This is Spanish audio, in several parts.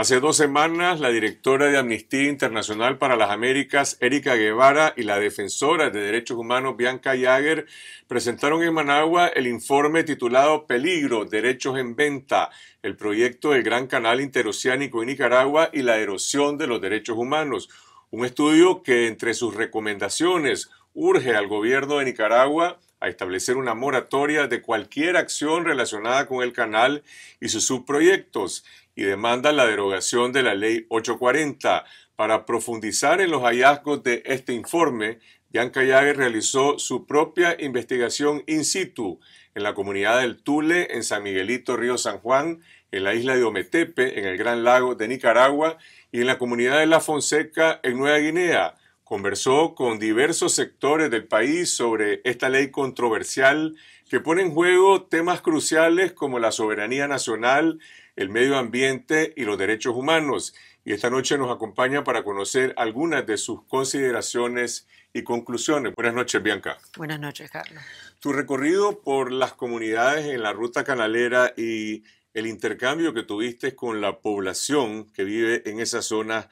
Hace dos semanas, la directora de Amnistía Internacional para las Américas, Erika Guevara, y la defensora de derechos humanos, Bianca Jagger, presentaron en Managua el informe titulado Peligro, Derechos en Venta, el proyecto del Gran Canal Interoceánico en Nicaragua y la erosión de los derechos humanos. Un estudio que, entre sus recomendaciones, urge al gobierno de Nicaragua a establecer una moratoria de cualquier acción relacionada con el canal y sus subproyectos y demanda la derogación de la Ley 840. Para profundizar en los hallazgos de este informe, Bianca Yague realizó su propia investigación in situ en la comunidad del Tule, en San Miguelito, Río San Juan, en la isla de Ometepe, en el Gran Lago de Nicaragua y en la comunidad de La Fonseca, en Nueva Guinea. Conversó con diversos sectores del país sobre esta ley controversial que pone en juego temas cruciales como la soberanía nacional, el medio ambiente y los derechos humanos. Y esta noche nos acompaña para conocer algunas de sus consideraciones y conclusiones. Buenas noches, Bianca. Buenas noches, Carlos. Tu recorrido por las comunidades en la ruta canalera y el intercambio que tuviste con la población que vive en esa zona,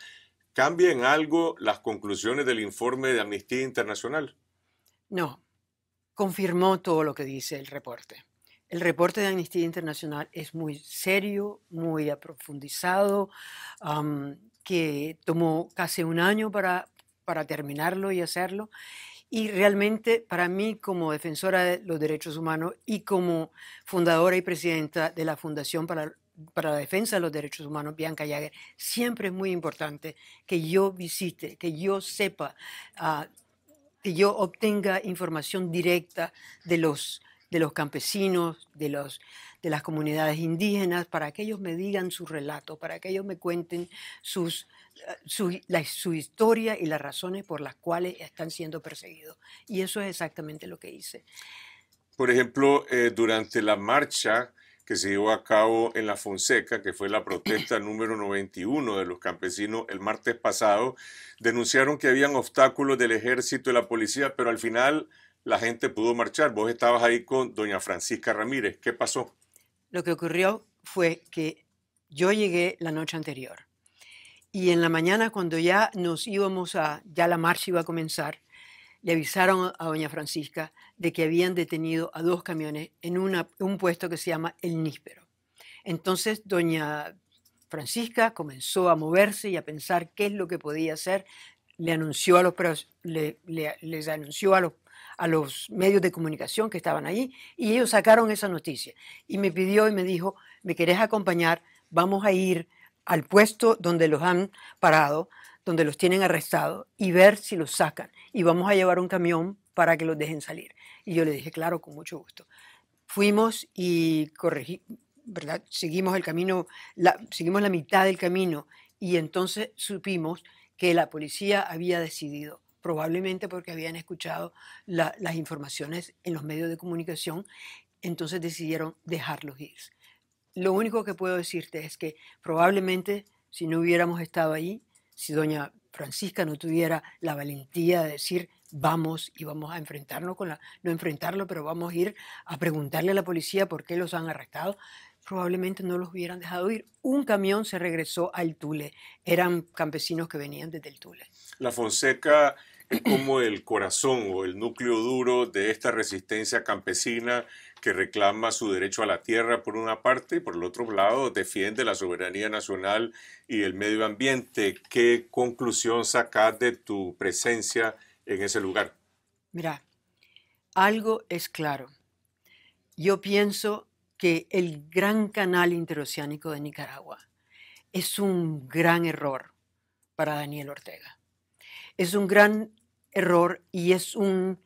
¿cambian algo las conclusiones del informe de Amnistía Internacional? No, confirmó todo lo que dice el reporte. El reporte de Amnistía Internacional es muy serio, muy aprofundizado, que tomó casi un año para, para terminarlo y hacerlo. Y realmente para mí como defensora de los derechos humanos y como fundadora y presidenta de la Fundación para, para la Defensa de los Derechos Humanos, Bianca Jagger, siempre es muy importante que yo visite, que yo sepa, ah, que yo obtenga información directa de los de los campesinos, de, los, de las comunidades indígenas, para que ellos me digan su relato, para que ellos me cuenten sus, eh, su, historia y las razones por las cuales están siendo perseguidos. Y eso es exactamente lo que hice. Por ejemplo, eh, durante la marcha que se llevó a cabo en La Fonseca, que fue la protesta número 91 de los campesinos el martes pasado, denunciaron que habían obstáculos del ejército y la policía, pero al final la gente pudo marchar. Vos estabas ahí con doña Francisca Ramírez. ¿Qué pasó? Lo que ocurrió fue que yo llegué la noche anterior y en la mañana cuando ya nos íbamos a, ya la marcha iba a comenzar, le avisaron a doña Francisca de que habían detenido a dos camiones en un puesto que se llama El Níspero. Entonces doña Francisca comenzó a moverse y a pensar qué es lo que podía hacer. Le anunció a los, les anunció a los a los medios de comunicación que estaban ahí y ellos sacaron esa noticia. Y me pidió y me dijo, ¿me querés acompañar? Vamos a ir al puesto donde los han parado, donde los tienen arrestados y ver si los sacan. Y vamos a llevar un camión para que los dejen salir. Y yo le dije, claro, con mucho gusto. Fuimos y corregí, ¿verdad? Seguimos el camino, seguimos la mitad del camino y entonces supimos que la policía había decidido probablemente porque habían escuchado las informaciones en los medios de comunicación, entonces decidieron dejarlos ir. Lo único que puedo decirte es que probablemente si no hubiéramos estado ahí, si doña Francisca no tuviera la valentía de decir vamos y vamos a enfrentarnos con la, no enfrentarlo, pero vamos a ir a preguntarle a la policía por qué los han arrestado, probablemente no los hubieran dejado ir. Un camión se regresó al Tule, eran campesinos que venían desde el Tule. La Fonseca es como el corazón o el núcleo duro de esta resistencia campesina que reclama su derecho a la tierra por una parte y por el otro lado defiende la soberanía nacional y el medio ambiente. ¿Qué conclusión sacas de tu presencia en ese lugar? Mira, algo es claro. Yo pienso que el gran canal interoceánico de Nicaragua es un gran error para Daniel Ortega. Es un gran error y es un,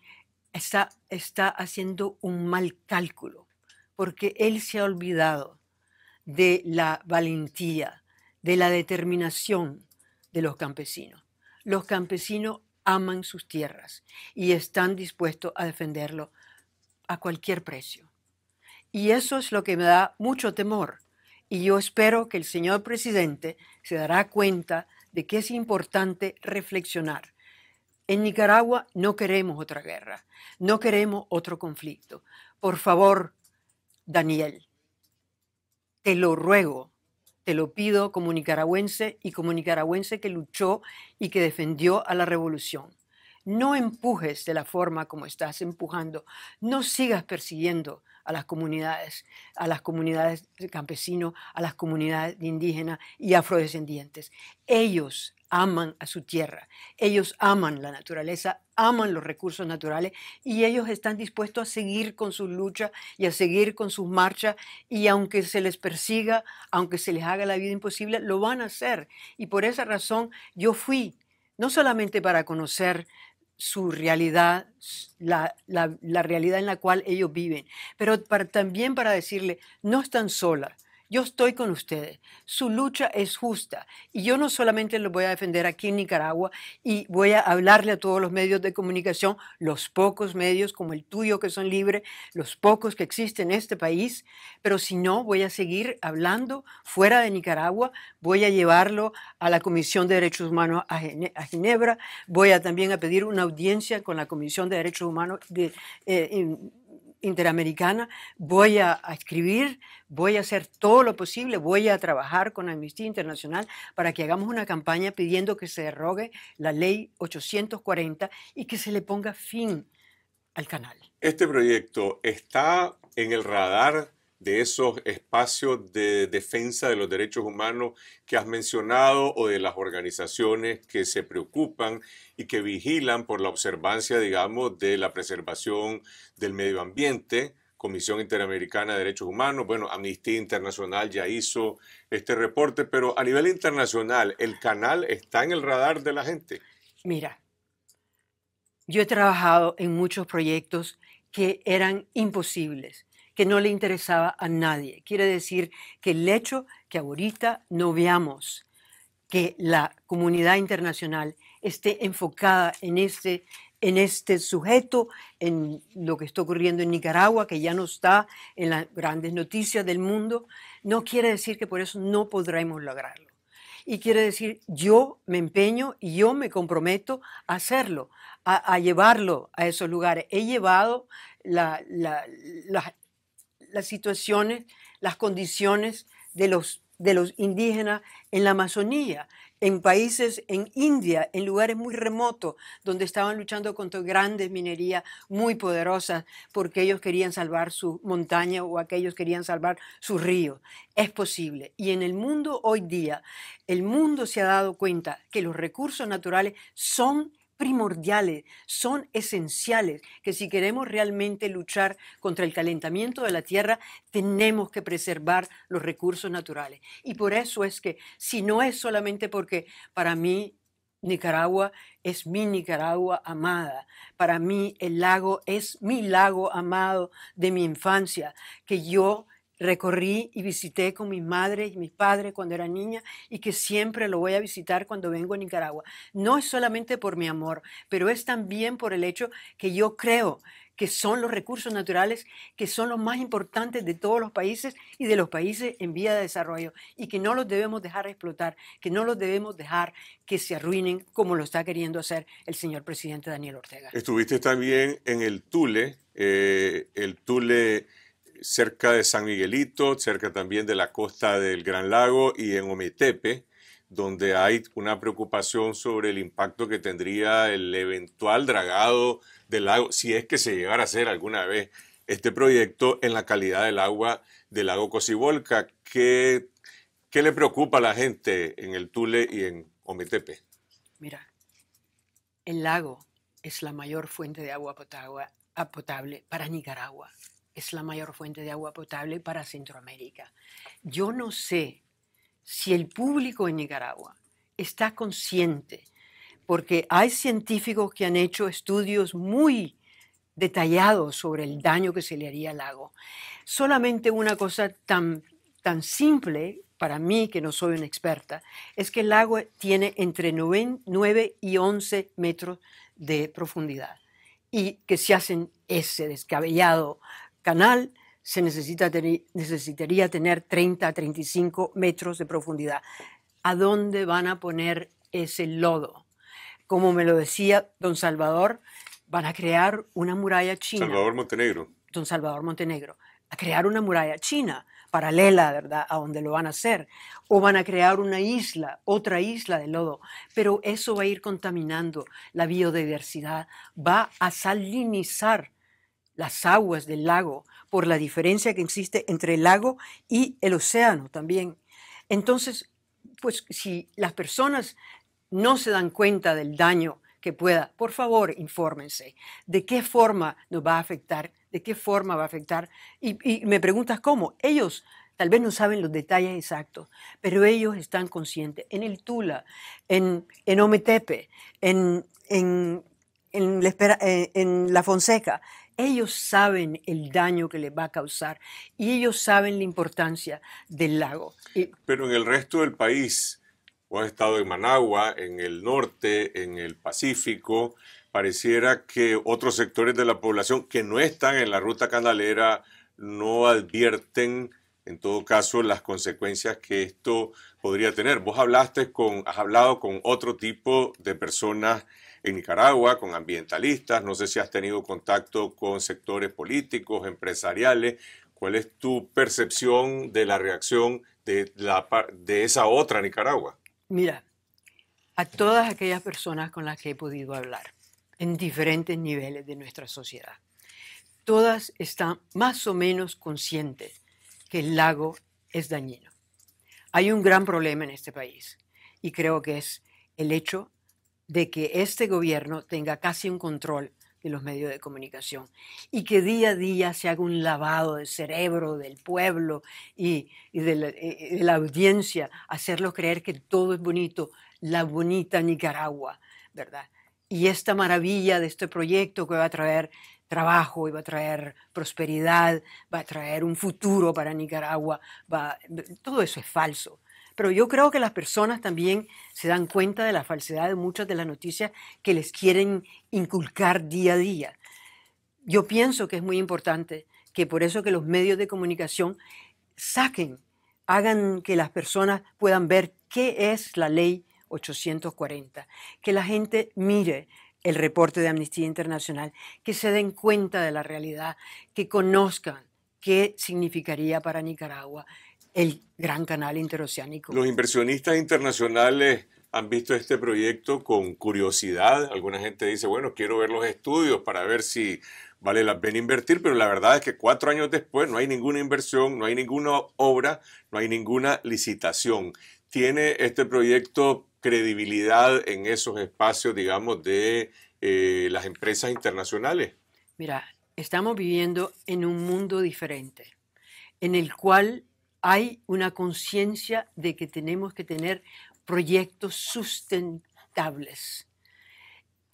está, está haciendo un mal cálculo, porque él se ha olvidado de la valentía, de la determinación de los campesinos. Los campesinos aman sus tierras y están dispuestos a defenderlo a cualquier precio. Y eso es lo que me da mucho temor. Y yo espero que el señor presidente se dará cuenta de que es importante reflexionar. En Nicaragua no queremos otra guerra, no queremos otro conflicto. Por favor, Daniel, te lo ruego, te lo pido como nicaragüense y como nicaragüense que luchó y que defendió a la revolución. No empujes de la forma como estás empujando, no sigas persiguiendo a las comunidades, a las comunidades campesinos, a las comunidades indígenas y afrodescendientes. Ellos aman a su tierra, ellos aman la naturaleza, aman los recursos naturales y ellos están dispuestos a seguir con sus lucha y a seguir con sus marchas y aunque se les persiga, aunque se les haga la vida imposible, lo van a hacer. Y por esa razón yo fui, no solamente para conocer su realidad, la, realidad en la cual ellos viven, pero también para decirle, no están solas, yo estoy con ustedes. Su lucha es justa. Y yo no solamente lo voy a defender aquí en Nicaragua y voy a hablarle a todos los medios de comunicación, los pocos medios como el tuyo que son libres, los pocos que existen en este país, pero si no, voy a seguir hablando fuera de Nicaragua, voy a llevarlo a la Comisión de Derechos Humanos a, Ginebra, voy a también a pedir una audiencia con la Comisión de Derechos Humanos de... Eh, Interamericana, voy a, escribir, voy a hacer todo lo posible, voy a trabajar con Amnistía Internacional para que hagamos una campaña pidiendo que se derrogue la ley 840 y que se le ponga fin al canal. Este proyecto está en el radar de esos espacios de defensa de los derechos humanos que has mencionado o de las organizaciones que se preocupan y que vigilan por la observancia, digamos, de la preservación del medio ambiente, Comisión Interamericana de Derechos Humanos, bueno, Amnistía Internacional ya hizo este reporte, pero a nivel internacional, ¿el canal está en el radar de la gente? Mira, yo he trabajado en muchos proyectos que eran imposibles que no le interesaba a nadie. Quiere decir que el hecho que ahorita no veamos que la comunidad internacional esté enfocada en este, en este sujeto, en lo que está ocurriendo en Nicaragua, que ya no está en las grandes noticias del mundo, no quiere decir que por eso no podremos lograrlo. Y quiere decir, yo me empeño y yo me comprometo a hacerlo, a, llevarlo a esos lugares. He llevado la, la, las situaciones, las condiciones de los, de los indígenas en la Amazonía, en países, en India, en lugares muy remotos, donde estaban luchando contra grandes minerías muy poderosas, porque ellos querían salvar su montaña o aquellos querían salvar su río. Es posible. Y en el mundo hoy día, el mundo se ha dado cuenta que los recursos naturales son primordiales, son esenciales, que si queremos realmente luchar contra el calentamiento de la Tierra, tenemos que preservar los recursos naturales. Y por eso es que, si no es solamente porque para mí Nicaragua es mi Nicaragua amada. Para mí el lago es mi lago amado de mi infancia, que yo recorrí y visité con mi madre y mi padre cuando era niña y que siempre lo voy a visitar cuando vengo a Nicaragua. No es solamente por mi amor, pero es también por el hecho que yo creo que son los recursos naturales que son los más importantes de todos los países y de los países en vía de desarrollo y que no los debemos dejar explotar, que no los debemos dejar que se arruinen como lo está queriendo hacer el señor presidente Daniel Ortega. Estuviste también en el Tule, eh, el Tule cerca de San Miguelito, cerca también de la costa del Gran Lago y en Ometepe, donde hay una preocupación sobre el impacto que tendría el eventual dragado del lago, si es que se llegara a hacer alguna vez este proyecto en la calidad del agua del lago Cocibolca. ¿Qué, ¿Qué, le preocupa a la gente en el Tule y en Ometepe? Mira, el lago es la mayor fuente de agua potable para Nicaragua es la mayor fuente de agua potable para Centroamérica. Yo no sé si el público en Nicaragua está consciente, porque hay científicos que han hecho estudios muy detallados sobre el daño que se le haría al lago. Solamente una cosa tan, tan simple para mí, que no soy una experta, es que el agua tiene entre 9 y 11 metros de profundidad y que se hacen ese descabellado canal se necesitaría tener 30 a 35 metros de profundidad. ¿A dónde van a poner ese lodo? Como me lo decía don Salvador, van a crear una muralla china. Salvador Montenegro. Don Salvador Montenegro. A crear una muralla china paralela, ¿verdad?, a donde lo van a hacer. O van a crear una isla, otra isla de lodo. Pero eso va a ir contaminando la biodiversidad, va a salinizar las aguas del lago, por la diferencia que existe entre el lago y el océano también. Entonces, pues si las personas no se dan cuenta del daño que pueda, por favor, infórmense de qué forma nos va a afectar, de qué forma va a afectar. Y, me preguntas cómo. Ellos tal vez no saben los detalles exactos, pero ellos están conscientes. En el Tula, en, en Ometepe, en, en, en La eh, Fonseca, ellos saben el daño que les va a causar y ellos saben la importancia del lago. Pero en el resto del país, o has estado en Managua, en el norte, en el Pacífico, pareciera que otros sectores de la población que no están en la ruta canalera no advierten en todo caso las consecuencias que esto podría tener. Vos hablaste con, has hablado con otro tipo de personas en Nicaragua, con ambientalistas, no sé si has tenido contacto con sectores políticos, empresariales, ¿cuál es tu percepción de la reacción de, de esa otra Nicaragua? Mira, a todas aquellas personas con las que he podido hablar en diferentes niveles de nuestra sociedad, todas están más o menos conscientes que el lago es dañino. Hay un gran problema en este país y creo que es el hecho de que este gobierno tenga casi un control de los medios de comunicación y que día a día se haga un lavado del cerebro del pueblo y, eh, eh, de, la, audiencia, hacerlos creer que todo es bonito, la bonita Nicaragua, ¿verdad? Y esta maravilla de este proyecto que va a traer trabajo y va a traer prosperidad, va a traer un futuro para Nicaragua, va, todo eso es falso pero yo creo que las personas también se dan cuenta de la falsedad de muchas de las noticias que les quieren inculcar día a día. Yo pienso que es muy importante que por eso que los medios de comunicación saquen, hagan que las personas puedan ver qué es la ley 840, que la gente mire el reporte de Amnistía Internacional, que se den cuenta de la realidad, que conozcan qué significaría para Nicaragua el gran canal interoceánico. Los inversionistas internacionales han visto este proyecto con curiosidad. Alguna gente dice, bueno, quiero ver los estudios para ver si vale la pena invertir, pero la verdad es que cuatro años después no hay ninguna inversión, no hay ninguna obra, no hay ninguna licitación. ¿Tiene este proyecto credibilidad en esos espacios, digamos, de eh, las empresas internacionales? Mira, estamos viviendo en un mundo diferente, en el cual hay una conciencia de que tenemos que tener proyectos sustentables,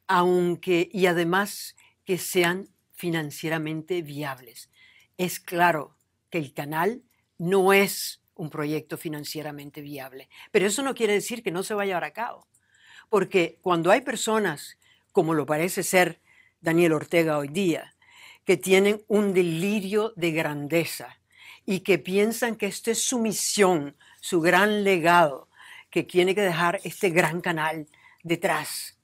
aunque y además que sean financieramente viables. Es claro que el canal no es un proyecto financieramente viable, pero eso no quiere decir que no se vaya a llevar a cabo, porque cuando hay personas, como lo parece ser Daniel Ortega hoy día, que tienen un delirio de grandeza, y que piensan que esta es su misión, su gran legado, que tiene que dejar este gran canal detrás.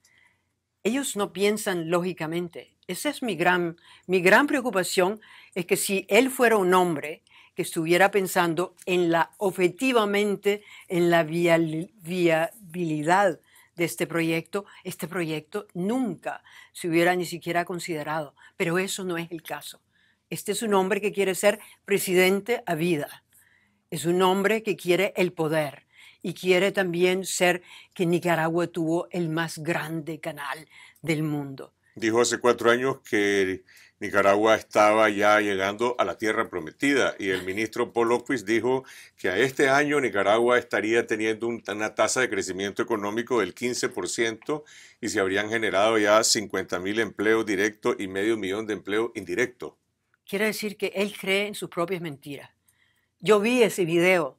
Ellos no piensan lógicamente. Esa es mi gran, mi gran preocupación, es que si él fuera un hombre que estuviera pensando en la, objetivamente, en la viabilidad de este proyecto, este proyecto nunca se hubiera ni siquiera considerado. Pero eso no es el caso. Este es un hombre que quiere ser presidente a vida. Es un hombre que quiere el poder y quiere también ser que Nicaragua tuvo el más grande canal del mundo. Dijo hace cuatro años que Nicaragua estaba ya llegando a la tierra prometida y el ministro Paul dijo que a este año Nicaragua estaría teniendo una tasa de crecimiento económico del 15% y se habrían generado ya 50 mil empleos directos y medio millón de empleos indirectos. Quiere decir que él cree en sus propias mentiras. Yo vi ese video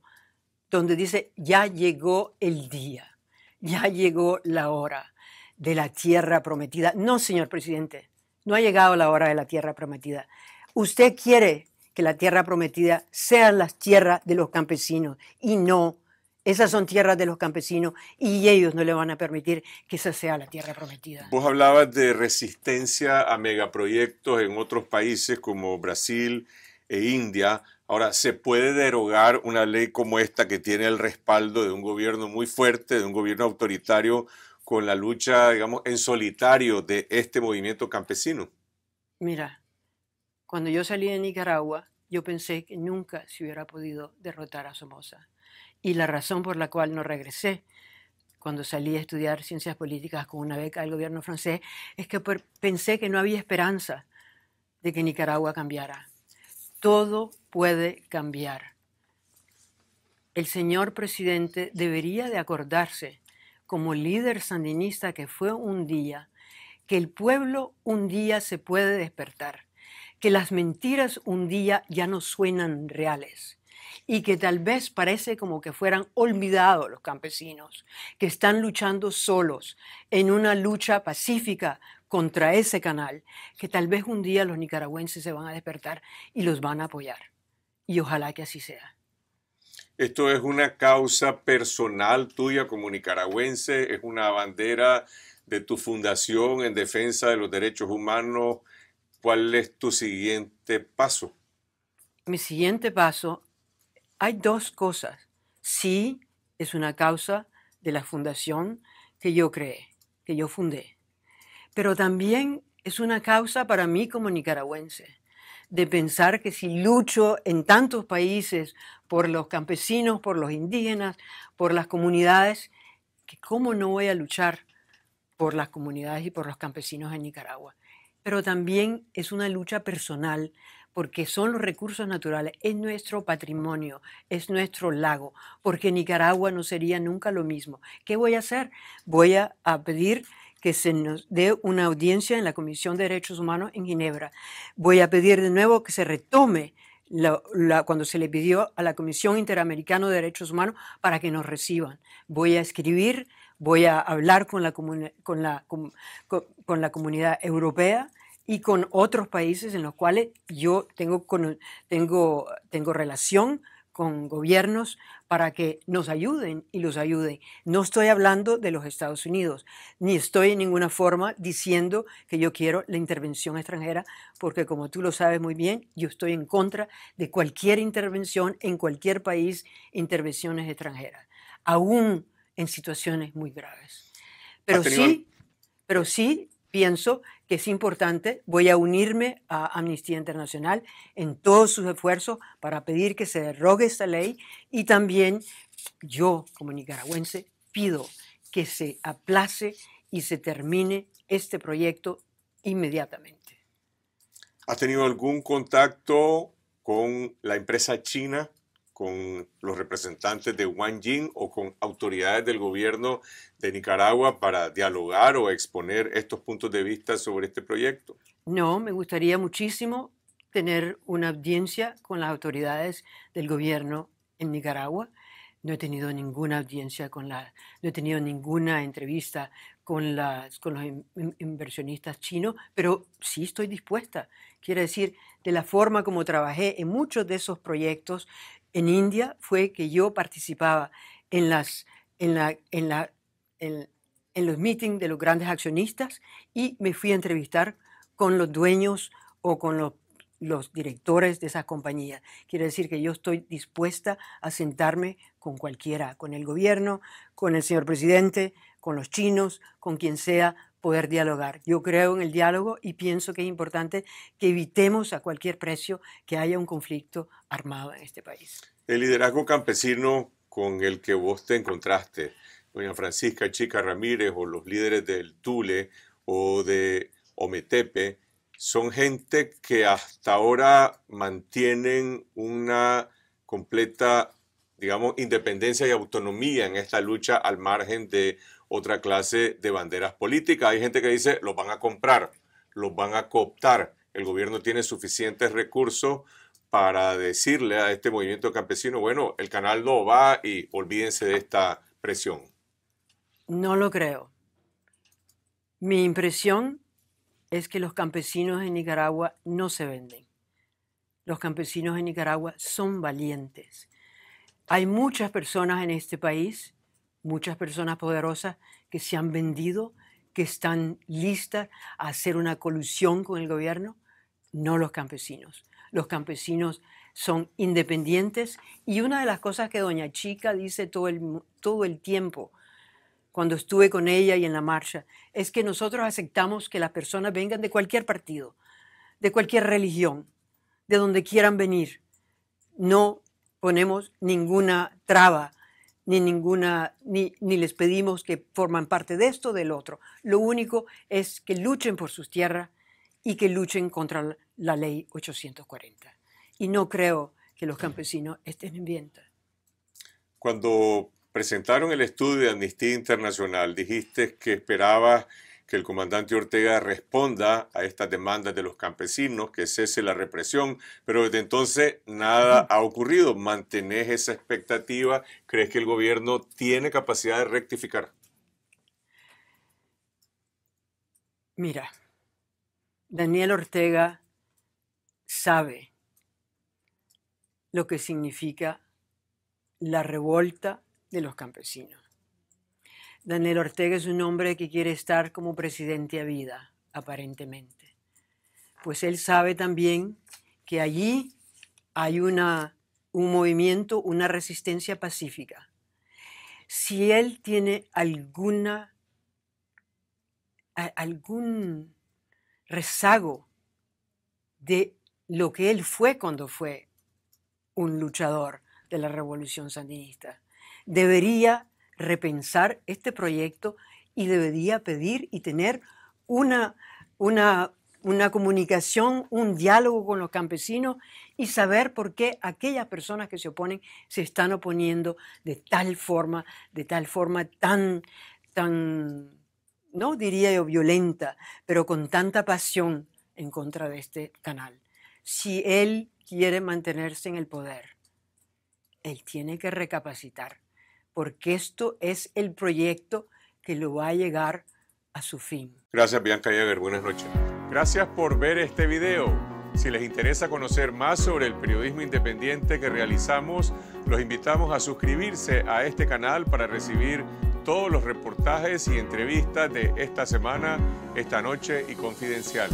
donde dice, ya llegó el día, ya llegó la hora de la tierra prometida. No, señor presidente, no ha llegado la hora de la tierra prometida. Usted quiere que la tierra prometida sea la tierra de los campesinos y no esas son tierras de los campesinos y ellos no le van a permitir que esa sea la tierra prometida. Vos hablabas de resistencia a megaproyectos en otros países como Brasil e India. Ahora, ¿se puede derogar una ley como esta que tiene el respaldo de un gobierno muy fuerte, de un gobierno autoritario, con la lucha, digamos, en solitario de este movimiento campesino? Mira, cuando yo salí de Nicaragua, yo pensé que nunca se hubiera podido derrotar a Somoza y la razón por la cual no regresé cuando salí a estudiar ciencias políticas con una beca del gobierno francés es que pensé que no había esperanza de que Nicaragua cambiara. Todo puede cambiar. El señor presidente debería de acordarse, como líder sandinista que fue un día, que el pueblo un día se puede despertar, que las mentiras un día ya no suenan reales y que tal vez parece como que fueran olvidados los campesinos, que están luchando solos en una lucha pacífica contra ese canal, que tal vez un día los nicaragüenses se van a despertar y los van a apoyar. Y ojalá que así sea. Esto es una causa personal tuya como nicaragüense, es una bandera de tu fundación en defensa de los derechos humanos. ¿Cuál es tu siguiente paso? Mi siguiente paso hay dos cosas. Sí, es una causa de la fundación que yo creé, que yo fundé, pero también es una causa para mí como nicaragüense de pensar que si lucho en tantos países por los campesinos, por los indígenas, por las comunidades, que cómo no voy a luchar por las comunidades y por los campesinos en Nicaragua. Pero también es una lucha personal porque son los recursos naturales, es nuestro patrimonio, es nuestro lago, porque Nicaragua no sería nunca lo mismo. ¿Qué voy a hacer? Voy a, pedir que se nos dé una audiencia en la Comisión de Derechos Humanos en Ginebra. Voy a pedir de nuevo que se retome cuando se le pidió a la Comisión Interamericana de Derechos Humanos para que nos reciban. Voy a escribir, voy a hablar con la comunidad europea y con otros países en los cuales yo tengo, tengo, tengo relación con gobiernos para que nos ayuden y los ayuden. No estoy hablando de los Estados Unidos, ni estoy en ninguna forma diciendo que yo quiero la intervención extranjera, porque como tú lo sabes muy bien, yo estoy en contra de cualquier intervención en cualquier país, intervenciones extranjeras, aún en situaciones muy graves. Pero sí, pero sí pienso que es importante, voy a unirme a Amnistía Internacional en todos sus esfuerzos para pedir que se derrogue esta ley y también yo, como nicaragüense, pido que se aplace y se termine este proyecto inmediatamente. ¿Has tenido algún contacto con la empresa china con los representantes de Wang Jing o con autoridades del gobierno de Nicaragua para dialogar o exponer estos puntos de vista sobre este proyecto? No, me gustaría muchísimo tener una audiencia con las autoridades del gobierno en Nicaragua. No he tenido ninguna audiencia con la, no he tenido ninguna entrevista con, las, con los inversionistas chinos, pero sí estoy dispuesta. Quiero decir, de la forma como trabajé en muchos de esos proyectos, en India fue que yo participaba en, los meetings de los grandes accionistas y me fui a entrevistar con los dueños o con los, los directores de esas compañías. Quiere decir que yo estoy dispuesta a sentarme con cualquiera, con el gobierno, con el señor presidente, con los chinos, con quien sea, poder dialogar. Yo creo en el diálogo y pienso que es importante que evitemos a cualquier precio que haya un conflicto armado en este país. El liderazgo campesino con el que vos te encontraste, doña Francisca Chica Ramírez o los líderes del Tule o de Ometepe, son gente que hasta ahora mantienen una completa, digamos, independencia y autonomía en esta lucha al margen de otra clase de banderas políticas. Hay gente que dice, los van a comprar, los van a cooptar. El gobierno tiene suficientes recursos para decirle a este movimiento campesino, bueno, el canal no va y olvídense de esta presión. No lo creo. Mi impresión es que los campesinos en Nicaragua no se venden. Los campesinos en Nicaragua son valientes. Hay muchas personas en este país muchas personas poderosas que se han vendido, que están listas a hacer una colusión con el gobierno, no los campesinos. Los campesinos son independientes y una de las cosas que doña Chica dice todo el, todo el tiempo, cuando estuve con ella y en la marcha, es que nosotros aceptamos que las personas vengan de cualquier partido, de cualquier religión, de donde quieran venir. No ponemos ninguna traba ni ninguna, ni, les pedimos que forman parte de esto o del otro. Lo único es que luchen por sus tierras y que luchen contra la ley 840. Y no creo que los campesinos estén en venta. Cuando presentaron el estudio de Amnistía Internacional, dijiste que esperabas que el comandante Ortega responda a estas demandas de los campesinos, que cese la represión, pero desde entonces nada ha ocurrido. ¿Mantenés esa expectativa? ¿Crees que el gobierno tiene capacidad de rectificar? Mira, Daniel Ortega sabe lo que significa la revuelta de los campesinos. Daniel Ortega es un hombre que quiere estar como presidente a vida, aparentemente. Pues él sabe también que allí hay una, un movimiento, una resistencia pacífica. Si él tiene alguna, algún rezago de lo que él fue cuando fue un luchador de la revolución sandinista, debería repensar este proyecto y debería pedir y tener una, una, comunicación, un diálogo con los campesinos y saber por qué aquellas personas que se oponen se están oponiendo de tal forma, de tal forma tan, tan, no diría yo violenta, pero con tanta pasión en contra de este canal. Si él quiere mantenerse en el poder, él tiene que recapacitar porque esto es el proyecto que lo va a llegar a su fin. Gracias Bianca Yeager, buenas noches. Gracias por ver este video. Si les interesa conocer más sobre el periodismo independiente que realizamos, los invitamos a suscribirse a este canal para recibir todos los reportajes y entrevistas de esta semana, esta noche y confidencial.